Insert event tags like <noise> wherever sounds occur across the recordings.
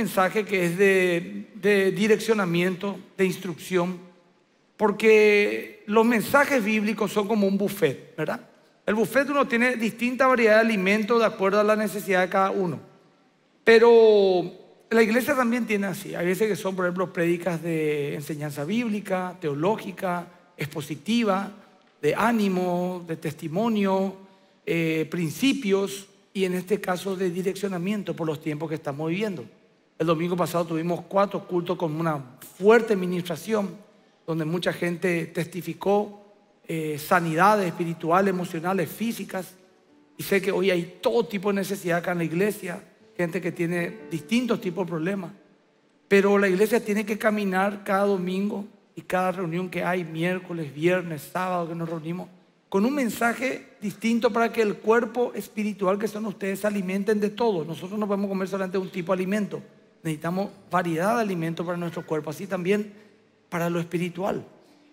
mensaje que es de, direccionamiento, de instrucción, porque los mensajes bíblicos son como un buffet, ¿verdad? El buffet uno tiene distinta variedad de alimentos de acuerdo a la necesidad de cada uno. Pero la iglesia también tiene así. Hay veces que son, por ejemplo, prédicas de enseñanza bíblica, teológica, expositiva, de ánimo, de testimonio, eh, principios y en este caso de direccionamiento por los tiempos que estamos viviendo. El domingo pasado tuvimos cuatro cultos con una fuerte ministración, donde mucha gente testificó eh, sanidades espirituales, emocionales, físicas. Y sé que hoy hay todo tipo de necesidad acá en la iglesia, gente que tiene distintos tipos de problemas. Pero la iglesia tiene que caminar cada domingo y cada reunión que hay, miércoles, viernes, sábado que nos reunimos, con un mensaje distinto para que el cuerpo espiritual que son ustedes se alimenten de todo. Nosotros no podemos comer solamente un tipo de alimento necesitamos variedad de alimentos para nuestro cuerpo, así también para lo espiritual.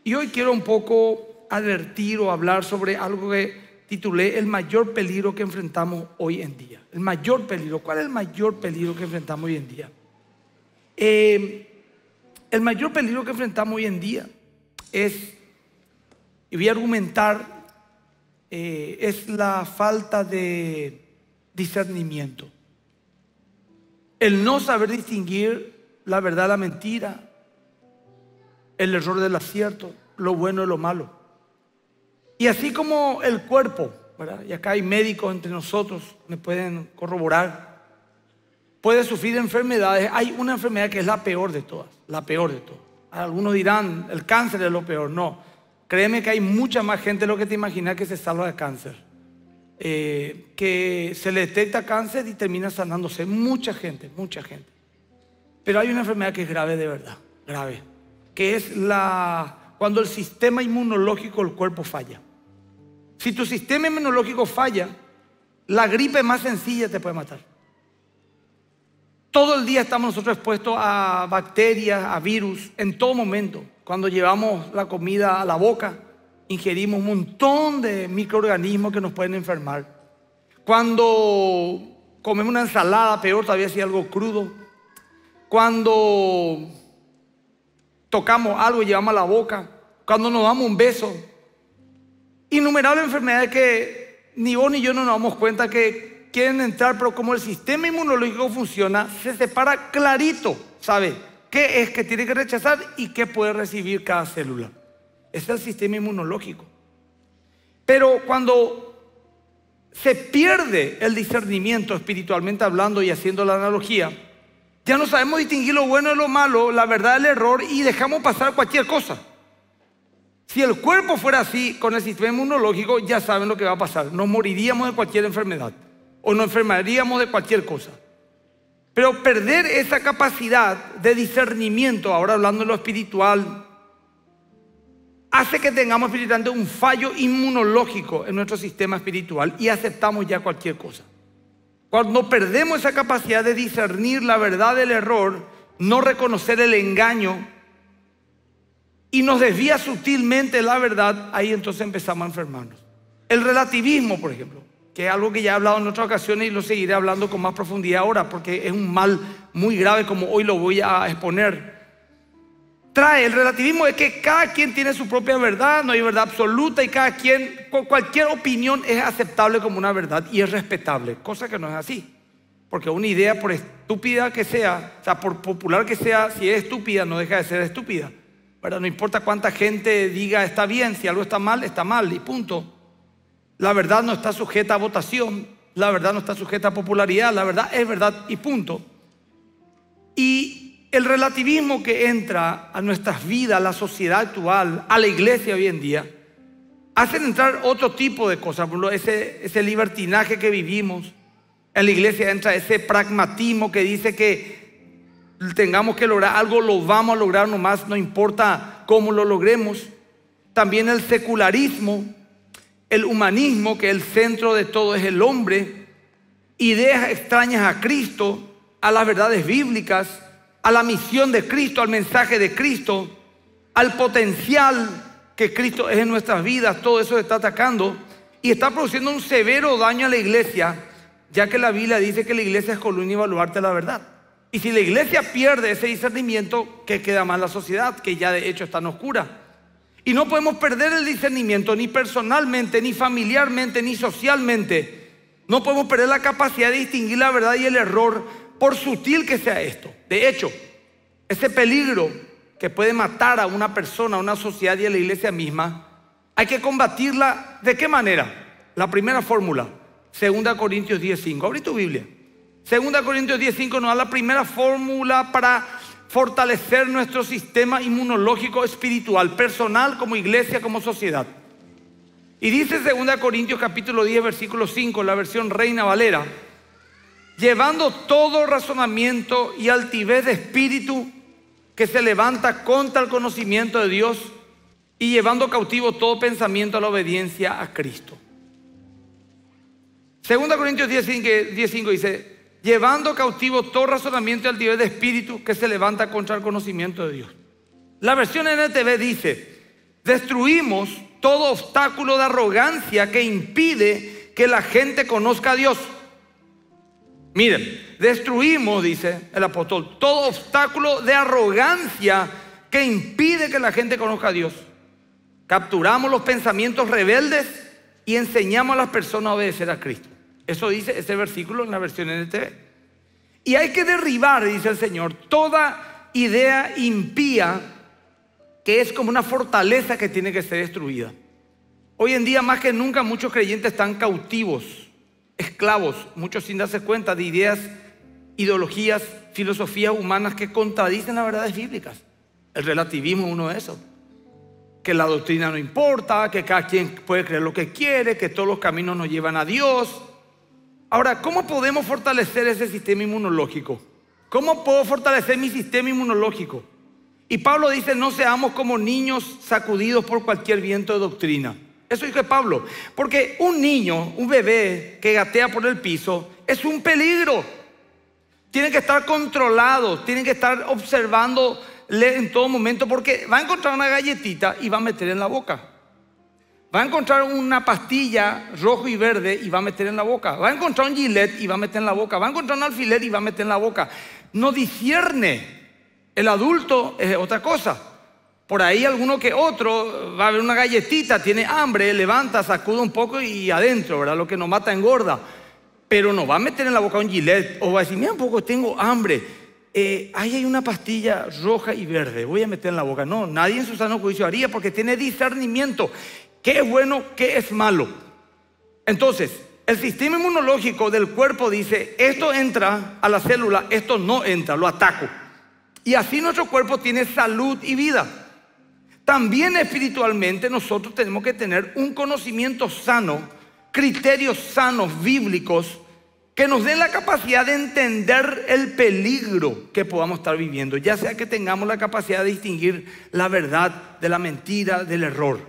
Y hoy quiero un poco advertir o hablar sobre algo que titulé El mayor peligro que enfrentamos hoy en día. El mayor peligro. ¿Cuál es el mayor peligro que enfrentamos hoy en día? Eh, el mayor peligro que enfrentamos hoy en día es, y voy a argumentar, eh, es la falta de discernimiento el no saber distinguir la verdad de la mentira, el error del acierto, lo bueno y lo malo. Y así como el cuerpo, y acá hay médicos entre nosotros, me pueden corroborar, puede sufrir enfermedades. Hay una enfermedad que es la peor de todas, la peor de todas. Algunos dirán, el cáncer es lo peor. No, créeme que hay mucha más gente de lo que te imaginas que se salva de cáncer. Eh, que se le detecta cáncer y termina sanándose. Mucha gente, mucha gente. Pero hay una enfermedad que es grave de verdad, grave, que es la, cuando el sistema inmunológico El cuerpo falla. Si tu sistema inmunológico falla, la gripe más sencilla te puede matar. Todo el día estamos nosotros expuestos a bacterias, a virus, en todo momento. Cuando llevamos la comida a la boca, ingerimos un montón de microorganismos que nos pueden enfermar. Cuando comemos una ensalada, peor todavía si algo crudo. Cuando tocamos algo y llevamos a la boca. Cuando nos damos un beso. Innumerables enfermedades que ni vos ni yo no nos damos cuenta que quieren entrar, pero como el sistema inmunológico funciona, se separa clarito, ¿sabe? ¿Qué es que tiene que rechazar y qué puede recibir cada célula? Es el sistema inmunológico. Pero cuando se pierde el discernimiento espiritualmente hablando y haciendo la analogía, ya no sabemos distinguir lo bueno de lo malo, la verdad del error y dejamos pasar cualquier cosa. Si el cuerpo fuera así con el sistema inmunológico, ya saben lo que va a pasar. Nos moriríamos de cualquier enfermedad o nos enfermaríamos de cualquier cosa. Pero perder esa capacidad de discernimiento, ahora hablando de lo espiritual, hace que tengamos espiritualmente un fallo inmunológico en nuestro sistema espiritual y aceptamos ya cualquier cosa. Cuando perdemos esa capacidad de discernir la verdad del error, no reconocer el engaño y nos desvía sutilmente la verdad, ahí entonces empezamos a enfermarnos. El relativismo, por ejemplo, que es algo que ya he hablado en otras ocasiones y lo seguiré hablando con más profundidad ahora, porque es un mal muy grave como hoy lo voy a exponer trae el relativismo es que cada quien tiene su propia verdad, no hay verdad absoluta y cada quien, cualquier opinión es aceptable como una verdad y es respetable, cosa que no es así. Porque una idea, por estúpida que sea, o sea, por popular que sea, si es estúpida, no deja de ser estúpida. ¿verdad? No importa cuánta gente diga está bien, si algo está mal, está mal y punto. La verdad no está sujeta a votación, la verdad no está sujeta a popularidad, la verdad es verdad y punto. Y el relativismo que entra a nuestras vidas, a la sociedad actual, a la iglesia hoy en día, hacen entrar otro tipo de cosas, ese, ese libertinaje que vivimos. En la iglesia entra ese pragmatismo que dice que tengamos que lograr algo, lo vamos a lograr nomás, no importa cómo lo logremos. También el secularismo, el humanismo, que el centro de todo es el hombre, ideas extrañas a Cristo, a las verdades bíblicas, a la misión de Cristo, al mensaje de Cristo, al potencial que Cristo es en nuestras vidas, todo eso se está atacando y está produciendo un severo daño a la iglesia, ya que la Biblia dice que la iglesia es columna y evaluarte la verdad. Y si la iglesia pierde ese discernimiento, que queda más la sociedad, que ya de hecho está en oscura. Y no podemos perder el discernimiento ni personalmente, ni familiarmente, ni socialmente. No podemos perder la capacidad de distinguir la verdad y el error por sutil que sea esto. De hecho, ese peligro que puede matar a una persona, a una sociedad y a la iglesia misma, hay que combatirla de qué manera? La primera fórmula, 2 Corintios 10.5. abre tu Biblia. 2 Corintios 10.5 nos da la primera fórmula para fortalecer nuestro sistema inmunológico espiritual, personal, como iglesia, como sociedad. Y dice 2 Corintios capítulo 10, versículo 5, la versión Reina Valera llevando todo razonamiento y altivez de espíritu que se levanta contra el conocimiento de Dios y llevando cautivo todo pensamiento a la obediencia a Cristo. 2 Corintios 10.5 dice, llevando cautivo todo razonamiento y altivez de espíritu que se levanta contra el conocimiento de Dios. La versión NTV dice, destruimos todo obstáculo de arrogancia que impide que la gente conozca a Dios. Miren, destruimos, dice el apóstol, todo obstáculo de arrogancia que impide que la gente conozca a Dios. Capturamos los pensamientos rebeldes y enseñamos a las personas a obedecer a Cristo. Eso dice ese versículo en la versión NTV. Y hay que derribar, dice el Señor, toda idea impía que es como una fortaleza que tiene que ser destruida. Hoy en día, más que nunca, muchos creyentes están cautivos esclavos, muchos sin darse cuenta, de ideas, ideologías, filosofías humanas que contradicen las verdades bíblicas. El relativismo es uno de esos. Que la doctrina no importa, que cada quien puede creer lo que quiere, que todos los caminos nos llevan a Dios. Ahora, ¿cómo podemos fortalecer ese sistema inmunológico? ¿Cómo puedo fortalecer mi sistema inmunológico? Y Pablo dice, no seamos como niños sacudidos por cualquier viento de doctrina. Eso dijo Pablo. Porque un niño, un bebé que gatea por el piso, es un peligro. Tiene que estar controlado, tiene que estar observándole en todo momento porque va a encontrar una galletita y va a meter en la boca. Va a encontrar una pastilla rojo y verde y va a meter en la boca. Va a encontrar un gilet y va a meter en la boca. Va a encontrar un alfiler y va a meter en la boca. No discierne. El adulto es otra cosa. Por ahí alguno que otro va a ver una galletita, tiene hambre, levanta, sacuda un poco y adentro, ¿verdad? Lo que nos mata engorda. Pero no va a meter en la boca un gilet o va a decir, mira un poco, tengo hambre. Eh, ahí hay una pastilla roja y verde, voy a meter en la boca. No, nadie en su sano juicio haría porque tiene discernimiento. ¿Qué es bueno, qué es malo? Entonces, el sistema inmunológico del cuerpo dice, esto entra a la célula, esto no entra, lo ataco. Y así nuestro cuerpo tiene salud y vida también espiritualmente nosotros tenemos que tener un conocimiento sano, criterios sanos bíblicos que nos den la capacidad de entender el peligro que podamos estar viviendo, ya sea que tengamos la capacidad de distinguir la verdad de la mentira, del error.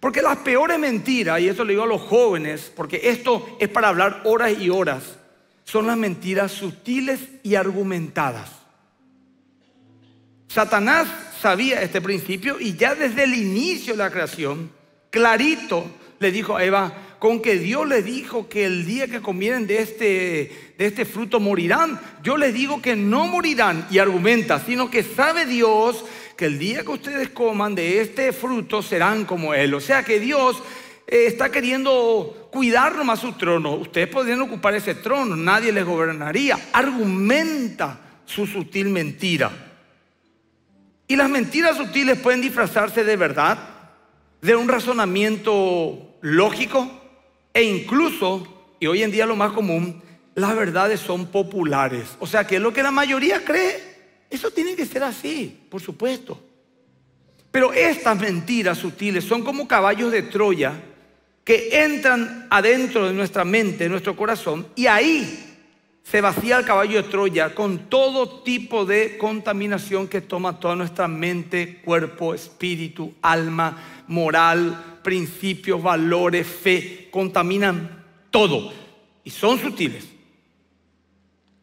Porque las peores mentiras, y esto le digo a los jóvenes, porque esto es para hablar horas y horas, son las mentiras sutiles y argumentadas. Satanás sabía este principio y ya desde el inicio de la creación, clarito le dijo a Eva, con que Dios le dijo que el día que comieran de este, de este fruto morirán, yo les digo que no morirán y argumenta, sino que sabe Dios que el día que ustedes coman de este fruto serán como Él. O sea que Dios eh, está queriendo cuidar nomás su trono. Ustedes podrían ocupar ese trono, nadie les gobernaría. Argumenta su sutil mentira. Y las mentiras sutiles pueden disfrazarse de verdad, de un razonamiento lógico e incluso, y hoy en día lo más común, las verdades son populares. O sea que lo que la mayoría cree, eso tiene que ser así, por supuesto. Pero estas mentiras sutiles son como caballos de Troya que entran adentro de nuestra mente, de nuestro corazón, y ahí se vacía el caballo de Troya con todo tipo de contaminación que toma toda nuestra mente, cuerpo, espíritu, alma, moral, principios, valores, fe, contaminan todo y son sutiles.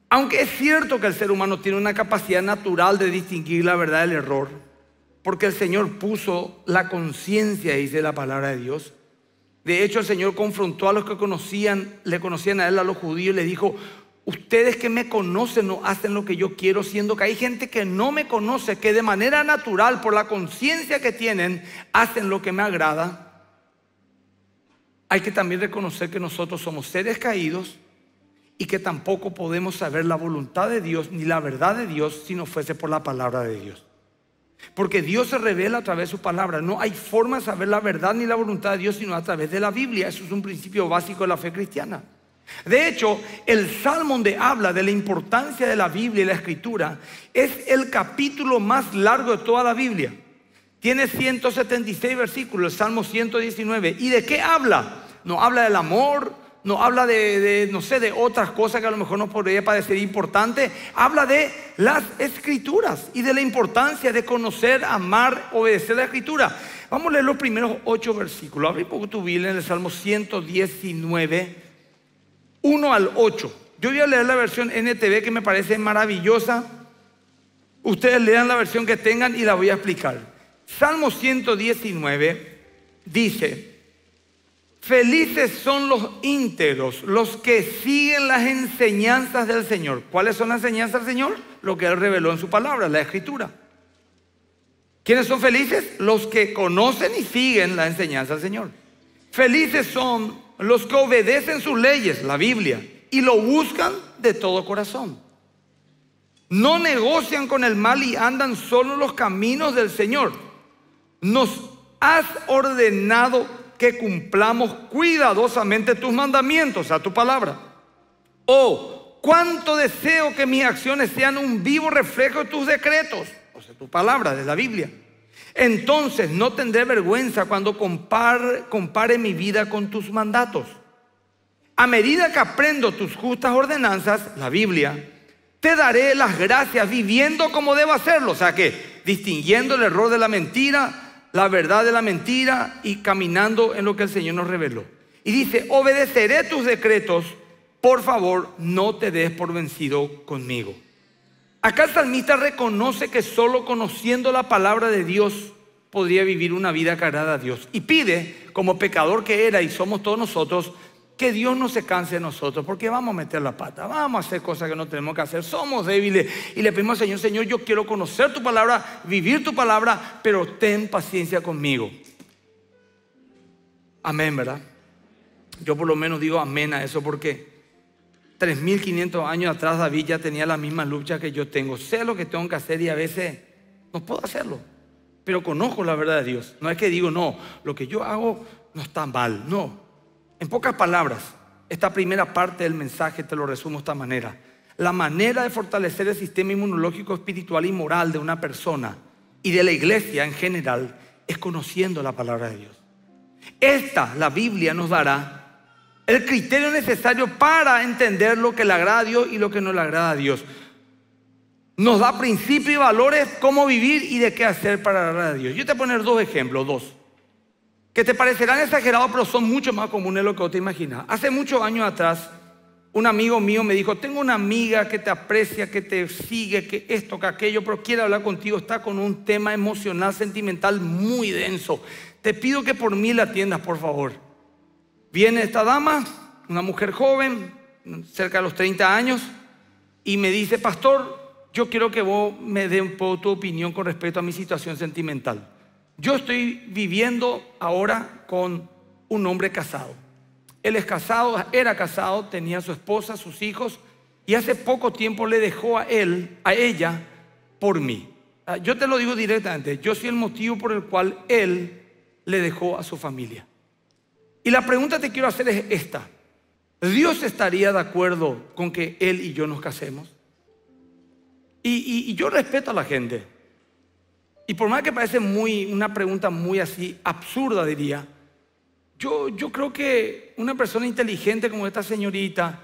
Aunque es cierto que el ser humano tiene una capacidad natural de distinguir la verdad del error, porque el Señor puso la conciencia, dice la palabra de Dios. De hecho, el Señor confrontó a los que conocían, le conocían a él, a los judíos, y le dijo, Ustedes que me conocen no hacen lo que yo quiero, siendo que hay gente que no me conoce, que de manera natural, por la conciencia que tienen, hacen lo que me agrada. Hay que también reconocer que nosotros somos seres caídos y que tampoco podemos saber la voluntad de Dios ni la verdad de Dios si no fuese por la palabra de Dios. Porque Dios se revela a través de su palabra. No hay forma de saber la verdad ni la voluntad de Dios sino a través de la Biblia. Eso es un principio básico de la fe cristiana. De hecho, el Salmo donde habla de la importancia de la Biblia y la Escritura es el capítulo más largo de toda la Biblia. Tiene 176 versículos, el Salmo 119. ¿Y de qué habla? No habla del amor, no habla de, no sé, de otras cosas que a lo mejor no podría parecer importante. Habla de las Escrituras y de la importancia de conocer, amar, obedecer la Escritura. Vamos a leer los primeros ocho versículos. Abre un poco tu Biblia en el Salmo 119 1 al 8. Yo voy a leer la versión NTV que me parece maravillosa. Ustedes lean la versión que tengan y la voy a explicar. Salmo 119 dice, felices son los íntegros, los que siguen las enseñanzas del Señor. ¿Cuáles son las enseñanzas del Señor? Lo que Él reveló en su palabra, la escritura. ¿Quiénes son felices? Los que conocen y siguen la enseñanza del Señor. Felices son los que obedecen sus leyes, la Biblia, y lo buscan de todo corazón. No negocian con el mal y andan solo los caminos del Señor. Nos has ordenado que cumplamos cuidadosamente tus mandamientos, a tu palabra. Oh, cuánto deseo que mis acciones sean un vivo reflejo de tus decretos, o sea, tu palabra de la Biblia entonces no tendré vergüenza cuando compare, mi vida con tus mandatos. A medida que aprendo tus justas ordenanzas, la Biblia, te daré las gracias viviendo como debo hacerlo. O sea que distinguiendo el error de la mentira, la verdad de la mentira y caminando en lo que el Señor nos reveló. Y dice, obedeceré tus decretos, por favor no te des por vencido conmigo. Acá el salmista reconoce que solo conociendo la palabra de Dios podría vivir una vida cargada a Dios. Y pide, como pecador que era y somos todos nosotros, que Dios no se canse de nosotros, porque vamos a meter la pata, vamos a hacer cosas que no tenemos que hacer, somos débiles. Y le pedimos al Señor, Señor, yo quiero conocer tu palabra, vivir tu palabra, pero ten paciencia conmigo. Amén, ¿verdad? Yo por lo menos digo amén a eso porque 3.500 años atrás David ya tenía la misma lucha que yo tengo. Sé lo que tengo que hacer y a veces no puedo hacerlo. Pero conozco la verdad de Dios. No es que digo, no, lo que yo hago no está mal. No. En pocas palabras, esta primera parte del mensaje te lo resumo de esta manera. La manera de fortalecer el sistema inmunológico, espiritual y moral de una persona y de la iglesia en general es conociendo la palabra de Dios. Esta, la Biblia, nos dará el criterio necesario para entender lo que le agrada a Dios y lo que no le agrada a Dios. Nos da principios y valores, cómo vivir y de qué hacer para agradar a Dios. Yo te voy a poner dos ejemplos, dos, que te parecerán exagerados, pero son mucho más comunes de lo que vos te imaginas. Hace muchos años atrás, un amigo mío me dijo, tengo una amiga que te aprecia, que te sigue, que esto, que aquello, pero quiere hablar contigo, está con un tema emocional, sentimental muy denso. Te pido que por mí la atiendas, por favor. Viene esta dama, una mujer joven, cerca de los 30 años, y me dice, pastor, yo quiero que vos me dé un poco tu opinión con respecto a mi situación sentimental. Yo estoy viviendo ahora con un hombre casado. Él es casado, era casado, tenía su esposa, sus hijos, y hace poco tiempo le dejó a él, a ella, por mí. Ah, yo te lo digo directamente, yo soy el motivo por el cual él le dejó a su familia. Y la pregunta que quiero hacer es esta. ¿Dios estaría de acuerdo con que Él y yo nos casemos? Y, yo respeto a la gente. Y por más que parece muy, una pregunta muy así absurda, diría, yo, creo que una persona inteligente como esta señorita,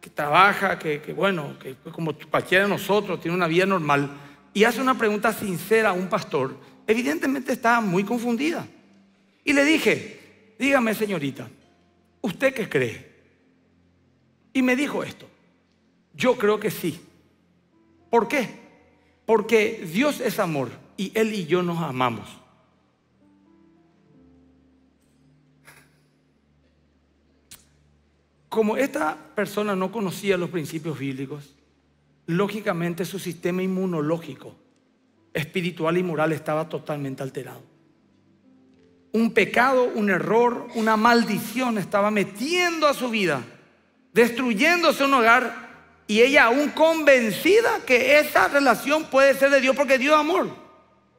que trabaja, que, bueno, que como cualquiera de nosotros, tiene una vida normal, y hace una pregunta sincera a un pastor, evidentemente está muy confundida. Y le dije, dígame señorita, ¿usted qué cree? Y me dijo esto, yo creo que sí. ¿Por qué? Porque Dios es amor y Él y yo nos amamos. Como esta persona no conocía los principios bíblicos, lógicamente su sistema inmunológico, espiritual y moral estaba totalmente alterado un pecado, un error, una maldición estaba metiendo a su vida, destruyéndose un hogar y ella aún convencida que esa relación puede ser de Dios porque dio amor.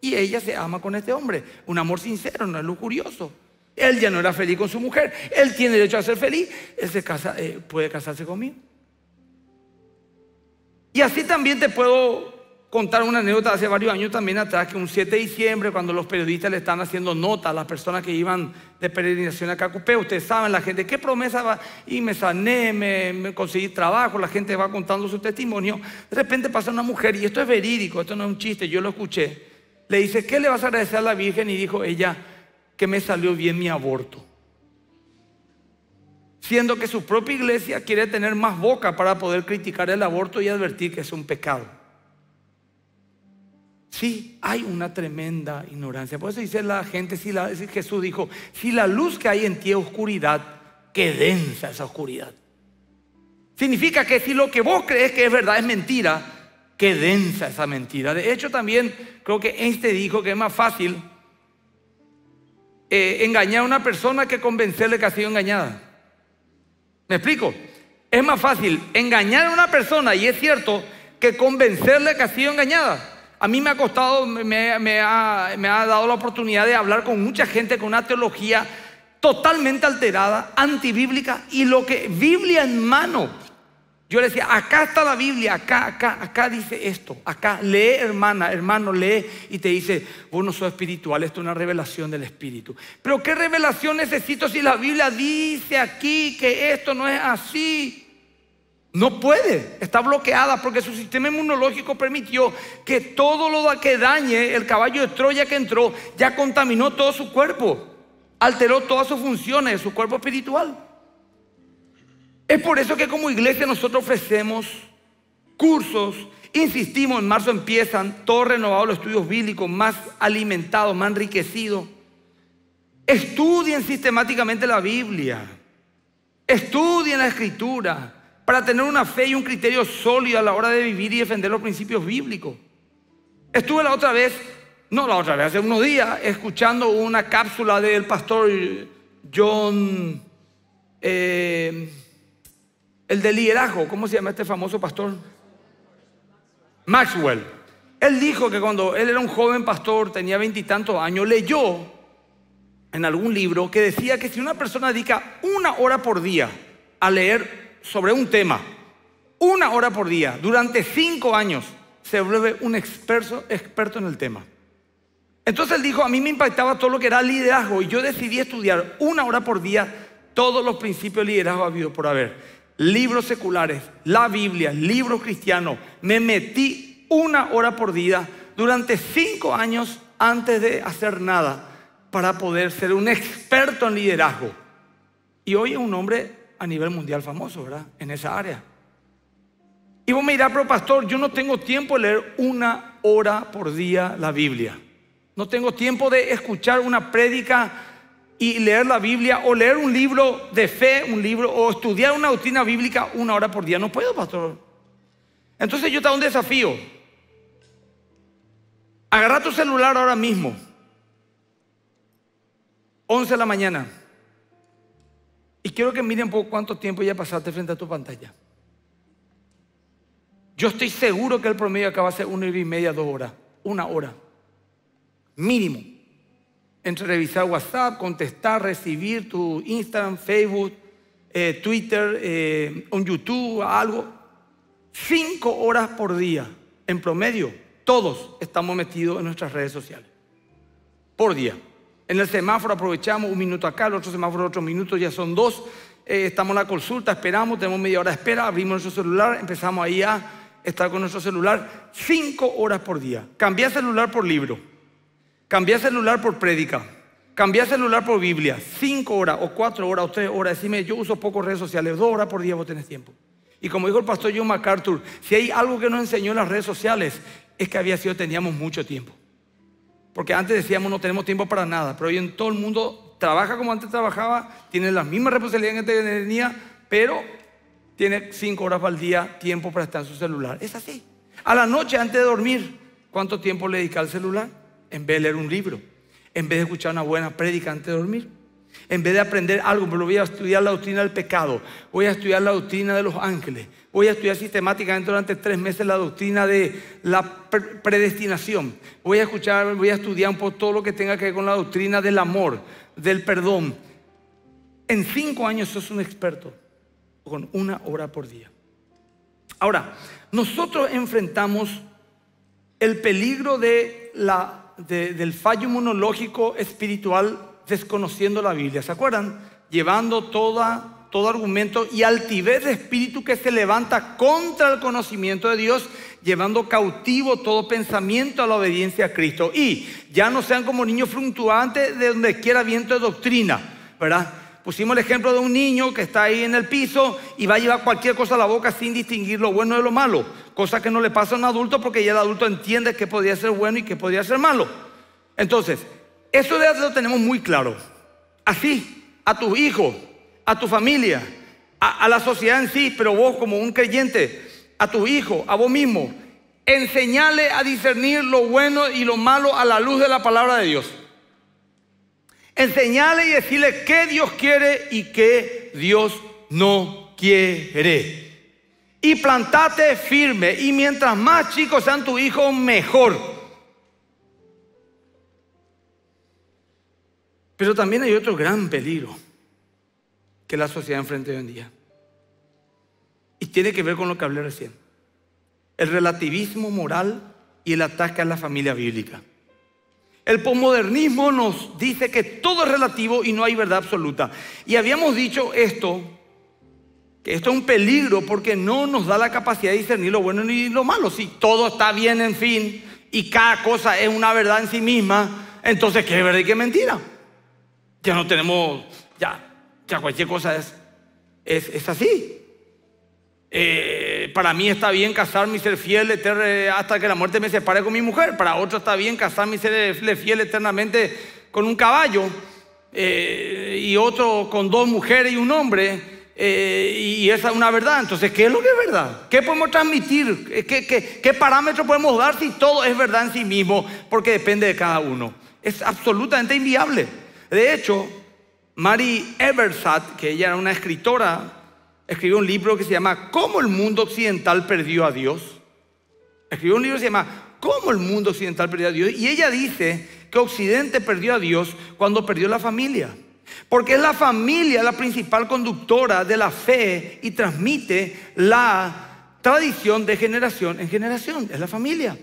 Y ella se ama con este hombre, un amor sincero, no es lujurioso. Él ya no era feliz con su mujer, él tiene derecho a ser feliz, él se casa, eh, puede casarse conmigo. Y así también te puedo contar una anécdota hace varios años también atrás, que un 7 de diciembre, cuando los periodistas le están haciendo notas a las personas que iban de peregrinación a Cacupé, ustedes saben, la gente, ¿qué promesa va? Y me sané, me, me, conseguí trabajo, la gente va contando su testimonio. De repente pasa una mujer, y esto es verídico, esto no es un chiste, yo lo escuché. Le dice, ¿qué le vas a agradecer a la Virgen? Y dijo ella, que me salió bien mi aborto. Siendo que su propia iglesia quiere tener más boca para poder criticar el aborto y advertir que es un pecado. Sí, hay una tremenda ignorancia. Por eso dice la gente, si la, Jesús dijo, si la luz que hay en ti es oscuridad, qué densa esa oscuridad. Significa que si lo que vos crees que es verdad es mentira, qué densa esa mentira. De hecho, también creo que Einstein dijo que es más fácil eh, engañar a una persona que convencerle que ha sido engañada. ¿Me explico? Es más fácil engañar a una persona, y es cierto, que convencerle que ha sido engañada. A mí me ha costado, me, ha, dado la oportunidad de hablar con mucha gente con una teología totalmente alterada, antibíblica, y lo que, Biblia en mano. Yo le decía, acá está la Biblia, acá, acá, acá dice esto, acá, lee hermana, hermano, lee, y te dice, vos no sos espiritual, esto es una revelación del Espíritu. Pero ¿qué revelación necesito si la Biblia dice aquí que esto no es así? No puede, está bloqueada porque su sistema inmunológico permitió que todo lo que dañe el caballo de Troya que entró ya contaminó todo su cuerpo, alteró todas sus funciones, de su cuerpo espiritual. Es por eso que como iglesia nosotros ofrecemos cursos, insistimos, en marzo empiezan todos renovados los estudios bíblicos, más alimentados, más enriquecidos. Estudien sistemáticamente la Biblia, estudien la escritura para tener una fe y un criterio sólido a la hora de vivir y defender los principios bíblicos. Estuve la otra vez, no la otra vez, hace unos días, escuchando una cápsula del pastor John, eh, el de liderazgo, ¿cómo se llama este famoso pastor? Maxwell. Él dijo que cuando él era un joven pastor, tenía veintitantos años, leyó en algún libro que decía que si una persona dedica una hora por día a leer sobre un tema, una hora por día, durante cinco años, se vuelve un experto, en el tema. Entonces él dijo, a mí me impactaba todo lo que era liderazgo y yo decidí estudiar una hora por día todos los principios de liderazgo habido por haber. Libros seculares, la Biblia, libros cristianos. Me metí una hora por día durante cinco años antes de hacer nada para poder ser un experto en liderazgo. Y hoy es un hombre a nivel mundial famoso, ¿verdad? En esa área. Y vos me dirás, pero pastor, yo no tengo tiempo de leer una hora por día la Biblia. No tengo tiempo de escuchar una prédica y leer la Biblia o leer un libro de fe, un libro, o estudiar una doctrina bíblica una hora por día. No puedo, pastor. Entonces yo te hago un desafío. Agarra tu celular ahora mismo. 11 de la mañana. Y quiero que miren un poco cuánto tiempo ya pasaste frente a tu pantalla. Yo estoy seguro que el promedio acaba de ser una hora y media, dos horas, una hora, mínimo. Entre revisar WhatsApp, contestar, recibir tu Instagram, Facebook, eh, Twitter, eh, un YouTube, algo. Cinco horas por día, en promedio, todos estamos metidos en nuestras redes sociales. Por día. En el semáforo aprovechamos un minuto acá, el otro semáforo otro minuto, ya son dos. Eh, estamos en la consulta, esperamos, tenemos media hora de espera, abrimos nuestro celular, empezamos ahí a estar con nuestro celular cinco horas por día. Cambié celular por libro, cambia celular por prédica, cambia celular por Biblia, cinco horas o cuatro horas o tres horas. Decime, yo uso pocos redes sociales, dos horas por día vos tenés tiempo. Y como dijo el pastor John MacArthur, si hay algo que nos enseñó en las redes sociales, es que había sido, teníamos mucho tiempo. Porque antes decíamos no tenemos tiempo para nada, pero hoy en todo el mundo trabaja como antes trabajaba, tiene las mismas responsabilidades que tenía, pero tiene cinco horas al día tiempo para estar en su celular. Es así. A la noche antes de dormir, ¿cuánto tiempo le dedica al celular? En vez de leer un libro, en vez de escuchar una buena prédica antes de dormir en vez de aprender algo, pero voy a estudiar la doctrina del pecado, voy a estudiar la doctrina de los ángeles, voy a estudiar sistemáticamente durante tres meses la doctrina de la predestinación, voy a escuchar, voy a estudiar un poco todo lo que tenga que ver con la doctrina del amor, del perdón. En cinco años sos un experto, con una hora por día. Ahora, nosotros enfrentamos el peligro de la, del fallo inmunológico espiritual desconociendo la Biblia. ¿Se acuerdan? Llevando todo argumento y altivez de espíritu que se levanta contra el conocimiento de Dios, llevando cautivo todo pensamiento a la obediencia a Cristo. Y ya no sean como niños fluctuantes de donde quiera viento de doctrina, ¿verdad? Pusimos el ejemplo de un niño que está ahí en el piso y va a llevar cualquier cosa a la boca sin distinguir lo bueno de lo malo, cosa que no le pasa a un adulto porque ya el adulto entiende que podría ser bueno y que podría ser malo. Entonces, eso ya lo tenemos muy claro. Así, a tus hijos, a tu familia, a, la sociedad en sí, pero vos como un creyente, a tus hijos, a vos mismo, enseñale a discernir lo bueno y lo malo a la luz de la palabra de Dios. Enseñale y decirle qué Dios quiere y qué Dios no quiere. Y plantate firme. Y mientras más chicos sean tus hijos, mejor. Pero también hay otro gran peligro que la sociedad enfrenta hoy en día. Y tiene que ver con lo que hablé recién. El relativismo moral y el ataque a la familia bíblica. El posmodernismo nos dice que todo es relativo y no hay verdad absoluta. Y habíamos dicho esto, que esto es un peligro porque no nos da la capacidad de discernir lo bueno ni lo malo. Si todo está bien, en fin, y cada cosa es una verdad en sí misma, entonces ¿qué es verdad y qué mentira? Ya no tenemos, ya, ya cualquier cosa es, es, es así. Eh, para mí está bien casarme y ser fiel hasta que la muerte me separe con mi mujer. Para otro está bien casarme y ser fiel eternamente con un caballo. Eh, y otro con dos mujeres y un hombre. Eh, y esa es una verdad. Entonces, ¿qué es lo que es verdad? ¿Qué podemos transmitir? ¿Qué, qué, qué parámetros podemos dar si todo es verdad en sí mismo? Porque depende de cada uno. Es absolutamente inviable. De hecho, Mary Eversat, que ella era una escritora, escribió un libro que se llama ¿Cómo el mundo occidental perdió a Dios? Escribió un libro que se llama ¿Cómo el mundo occidental perdió a Dios? Y ella dice que Occidente perdió a Dios cuando perdió la familia. Porque es la familia la principal conductora de la fe y transmite la tradición de generación en generación. Es la familia.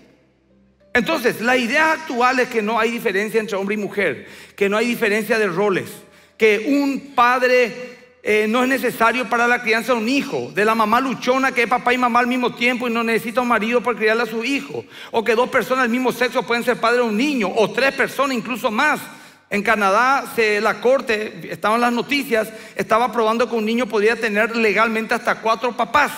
Entonces, la idea actual es que no hay diferencia entre hombre y mujer, que no hay diferencia de roles, que un padre eh, no es necesario para la crianza de un hijo, de la mamá luchona que es papá y mamá al mismo tiempo y no necesita un marido para criar a su hijo, o que dos personas del mismo sexo pueden ser padres de un niño, o tres personas incluso más. En Canadá, se, la corte, estaban las noticias, estaba probando que un niño podía tener legalmente hasta cuatro papás.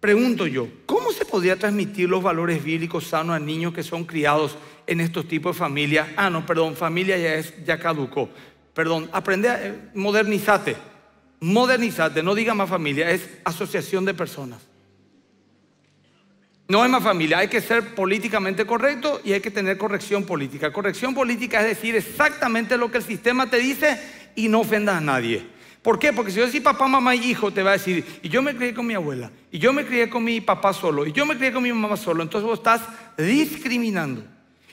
Pregunto yo, ¿cómo se podría transmitir los valores bíblicos sanos a niños que son criados en estos tipos de familias? Ah, no, perdón, familia ya, es, ya caducó. Perdón, aprende, a, eh, modernizate, modernizate, no diga más familia, es asociación de personas. No es más familia, hay que ser políticamente correcto y hay que tener corrección política. Corrección política es decir exactamente lo que el sistema te dice y no ofendas a nadie. ¿Por qué? Porque si yo decís papá, mamá y hijo, te va a decir, y yo me crié con mi abuela, y yo me crié con mi papá solo, y yo me crié con mi mamá solo. Entonces vos estás discriminando.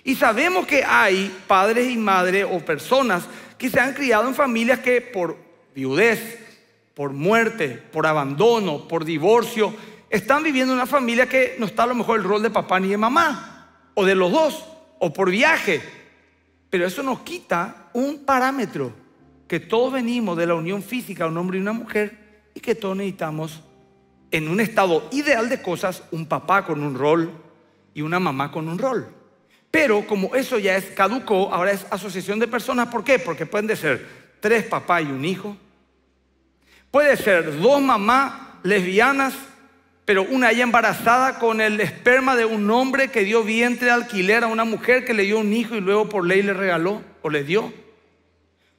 Y sabemos que hay padres y madres o personas que se han criado en familias que por viudez, por muerte, por abandono, por divorcio, están viviendo una familia que no está a lo mejor el rol de papá ni de mamá, o de los dos, o por viaje. Pero eso nos quita un parámetro que todos venimos de la unión física, un hombre y una mujer, y que todos necesitamos, en un estado ideal de cosas, un papá con un rol y una mamá con un rol. Pero como eso ya es caducó, ahora es asociación de personas. ¿Por qué? Porque pueden ser tres papás y un hijo. Puede ser dos mamás lesbianas, pero una ya embarazada con el esperma de un hombre que dio vientre de alquiler a una mujer que le dio un hijo y luego por ley le regaló o le dio.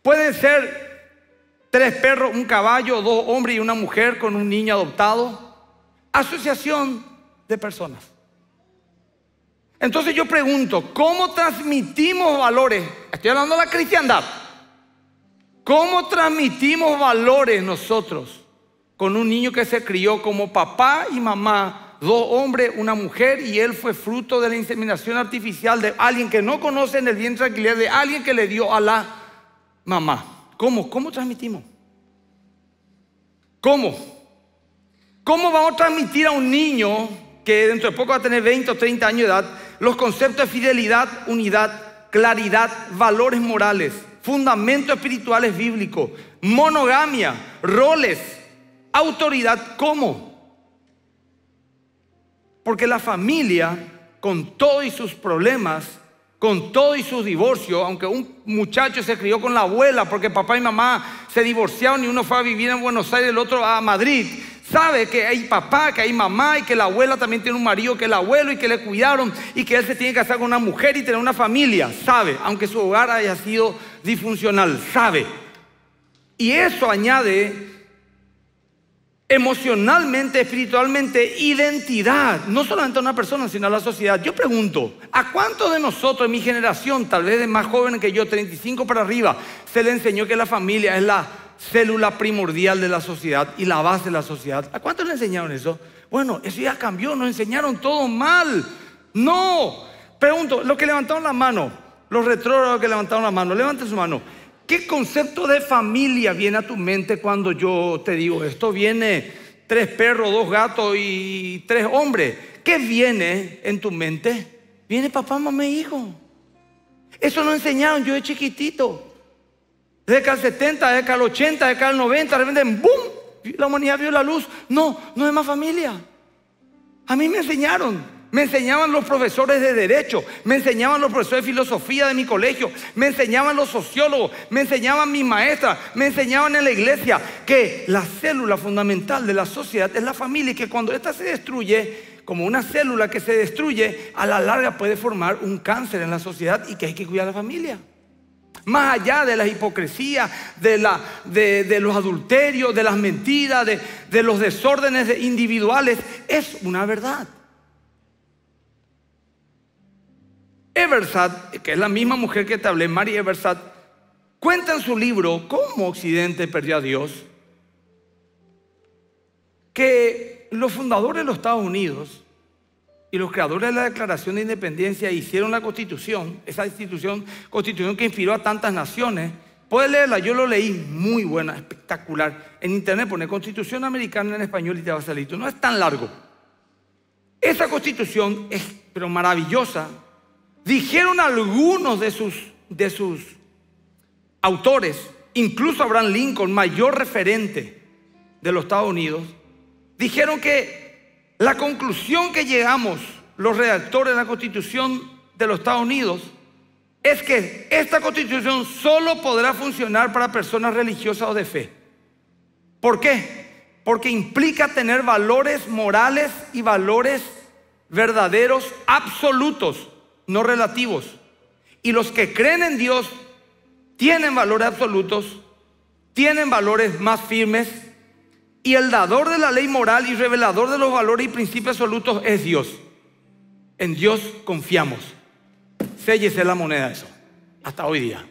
Pueden ser tres perros, un caballo, dos hombres y una mujer con un niño adoptado. Asociación de personas. Entonces yo pregunto, ¿cómo transmitimos valores? Estoy hablando de la cristiandad. ¿Cómo transmitimos valores nosotros con un niño que se crió como papá y mamá, dos hombres, una mujer, y él fue fruto de la inseminación artificial de alguien que no conoce en el vientre alquiler, de alguien que le dio a la mamá. ¿Cómo? ¿Cómo transmitimos? ¿Cómo? ¿Cómo vamos a transmitir a un niño que dentro de poco va a tener 20 o 30 años de edad los conceptos de fidelidad, unidad, claridad, valores morales, fundamentos espirituales bíblicos, monogamia, roles, autoridad? ¿Cómo? Porque la familia, con todos sus problemas, con todo y sus divorcios, aunque un muchacho se crió con la abuela porque papá y mamá se divorciaron y uno fue a vivir en Buenos Aires, y el otro a Madrid, sabe que hay papá, que hay mamá y que la abuela también tiene un marido, que el abuelo y que le cuidaron y que él se tiene que casar con una mujer y tener una familia, sabe, aunque su hogar haya sido disfuncional, sabe. Y eso añade emocionalmente, espiritualmente, identidad, no solamente a una persona, sino a la sociedad. Yo pregunto, ¿a cuántos de nosotros, en mi generación, tal vez de más joven que yo, 35 para arriba, se le enseñó que la familia es la célula primordial de la sociedad y la base de la sociedad? ¿A cuántos le enseñaron eso? Bueno, eso ya cambió, nos enseñaron todo mal. No, pregunto, los que levantaron la mano, los retrógrados que levantaron la mano, levanten su mano. ¿Qué concepto de familia viene a tu mente cuando yo te digo esto? Viene tres perros, dos gatos y tres hombres. ¿Qué viene en tu mente? Viene papá, mamá y hijo. Eso lo enseñaron yo de chiquitito. Desde que al 70, desde que al 80, desde que al 90, de repente, ¡boom! La humanidad vio la luz. No, no es más familia. A mí me enseñaron me enseñaban los profesores de derecho, me enseñaban los profesores de filosofía de mi colegio, me enseñaban los sociólogos, me enseñaban mis maestras, me enseñaban en la iglesia que la célula fundamental de la sociedad es la familia y que cuando ésta se destruye, como una célula que se destruye, a la larga puede formar un cáncer en la sociedad y que hay que cuidar a la familia. Más allá de las hipocresías, de, la, de, de, los adulterios, de las mentiras, de, de los desórdenes individuales, es una verdad. Eversat, que es la misma mujer que te hablé, María Eversat, cuenta en su libro cómo Occidente perdió a Dios, que los fundadores de los Estados Unidos y los creadores de la Declaración de Independencia hicieron la constitución, esa institución, constitución que inspiró a tantas naciones. Puedes leerla, yo lo leí, muy buena, espectacular. En internet pone Constitución Americana en español y te va a salir. No es tan largo. Esa constitución es, pero maravillosa, Dijeron algunos de sus, de sus autores, incluso Abraham Lincoln, mayor referente de los Estados Unidos, dijeron que la conclusión que llegamos los redactores de la Constitución de los Estados Unidos es que esta Constitución solo podrá funcionar para personas religiosas o de fe. ¿Por qué? Porque implica tener valores morales y valores verdaderos absolutos no relativos. Y los que creen en Dios tienen valores absolutos, tienen valores más firmes, y el dador de la ley moral y revelador de los valores y principios absolutos es Dios. En Dios confiamos. es la moneda eso, hasta hoy día.